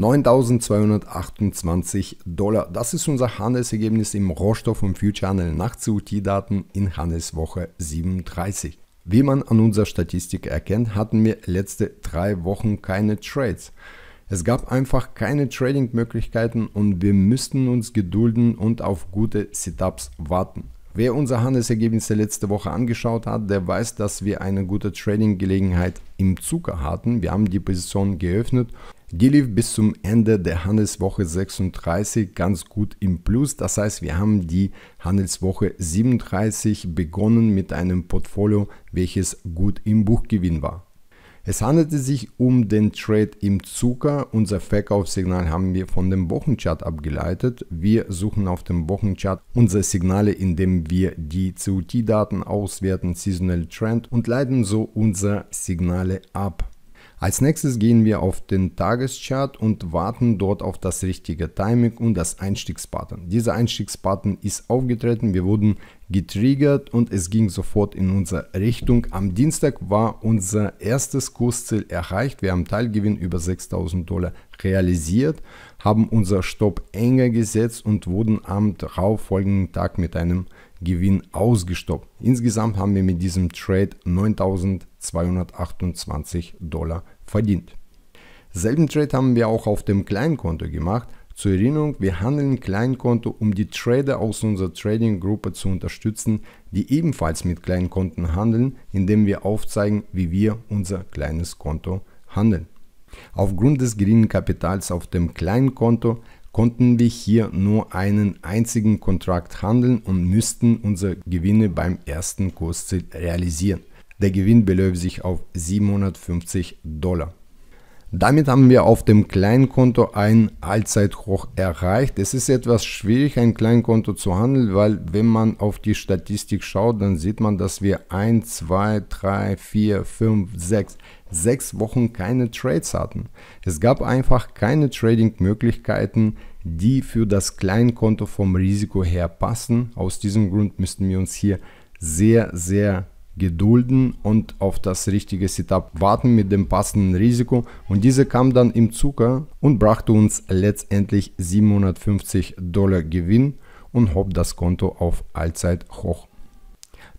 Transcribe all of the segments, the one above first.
9.228 Dollar. Das ist unser Handelsergebnis im Rohstoff- und future channel nach COT-Daten in Handelswoche 37. Wie man an unserer Statistik erkennt, hatten wir letzte drei Wochen keine Trades. Es gab einfach keine Trading-Möglichkeiten und wir müssten uns gedulden und auf gute Setups warten. Wer unser Handelsergebnis der letzte Woche angeschaut hat, der weiß, dass wir eine gute Trading-Gelegenheit im Zucker hatten. Wir haben die Position geöffnet die lief bis zum Ende der Handelswoche 36 ganz gut im Plus. Das heißt, wir haben die Handelswoche 37 begonnen mit einem Portfolio, welches gut im Buchgewinn war. Es handelte sich um den Trade im Zucker. Unser Verkaufssignal haben wir von dem Wochenchart abgeleitet. Wir suchen auf dem Wochenchart unsere Signale, indem wir die COT-Daten auswerten, Seasonal Trend und leiten so unsere Signale ab. Als nächstes gehen wir auf den Tageschart und warten dort auf das richtige Timing und das Einstiegspattern. Dieser Einstiegspattern ist aufgetreten, wir wurden getriggert und es ging sofort in unsere Richtung. Am Dienstag war unser erstes Kursziel erreicht. Wir haben Teilgewinn über 6000 Dollar realisiert, haben unser Stopp enger gesetzt und wurden am darauffolgenden Tag mit einem Gewinn ausgestoppt. Insgesamt haben wir mit diesem Trade 9.228 Dollar verdient. Selben Trade haben wir auch auf dem Kleinkonto gemacht. Zur Erinnerung, wir handeln Kleinkonto, um die Trader aus unserer Trading-Gruppe zu unterstützen, die ebenfalls mit Kleinkonten handeln, indem wir aufzeigen, wie wir unser kleines Konto handeln. Aufgrund des geringen Kapitals auf dem Kleinkonto konnten wir hier nur einen einzigen Kontrakt handeln und müssten unsere Gewinne beim ersten Kursziel realisieren. Der Gewinn beläuft sich auf 750 Dollar. Damit haben wir auf dem Kleinkonto ein Allzeithoch erreicht. Es ist etwas schwierig, ein Kleinkonto zu handeln, weil wenn man auf die Statistik schaut, dann sieht man, dass wir 1, 2, 3, 4, 5, 6, 6 Wochen keine Trades hatten. Es gab einfach keine Trading-Möglichkeiten die für das Kleinkonto vom Risiko her passen. Aus diesem Grund müssten wir uns hier sehr, sehr gedulden und auf das richtige Setup warten mit dem passenden Risiko. Und diese kam dann im Zucker und brachte uns letztendlich 750 Dollar Gewinn und hob das Konto auf Allzeit hoch.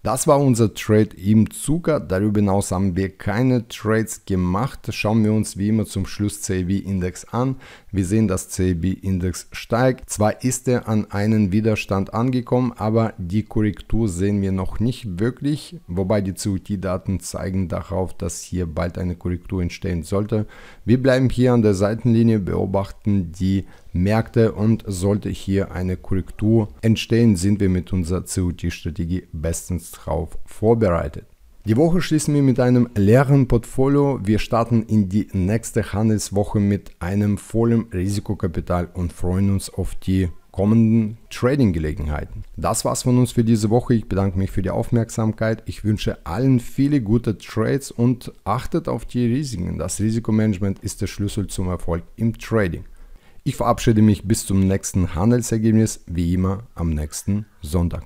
Das war unser Trade im Zucker. Darüber hinaus haben wir keine Trades gemacht. Schauen wir uns wie immer zum Schluss CV Index an. Wir sehen, dass CIB-Index steigt. Zwar ist er an einen Widerstand angekommen, aber die Korrektur sehen wir noch nicht wirklich, wobei die COT-Daten zeigen darauf, dass hier bald eine Korrektur entstehen sollte. Wir bleiben hier an der Seitenlinie, beobachten die Märkte und sollte hier eine Korrektur entstehen, sind wir mit unserer COT-Strategie bestens darauf vorbereitet. Die Woche schließen wir mit einem leeren Portfolio. Wir starten in die nächste Handelswoche mit einem vollen Risikokapital und freuen uns auf die kommenden Trading-Gelegenheiten. Das war's von uns für diese Woche. Ich bedanke mich für die Aufmerksamkeit. Ich wünsche allen viele gute Trades und achtet auf die Risiken. Das Risikomanagement ist der Schlüssel zum Erfolg im Trading. Ich verabschiede mich bis zum nächsten Handelsergebnis, wie immer am nächsten Sonntag.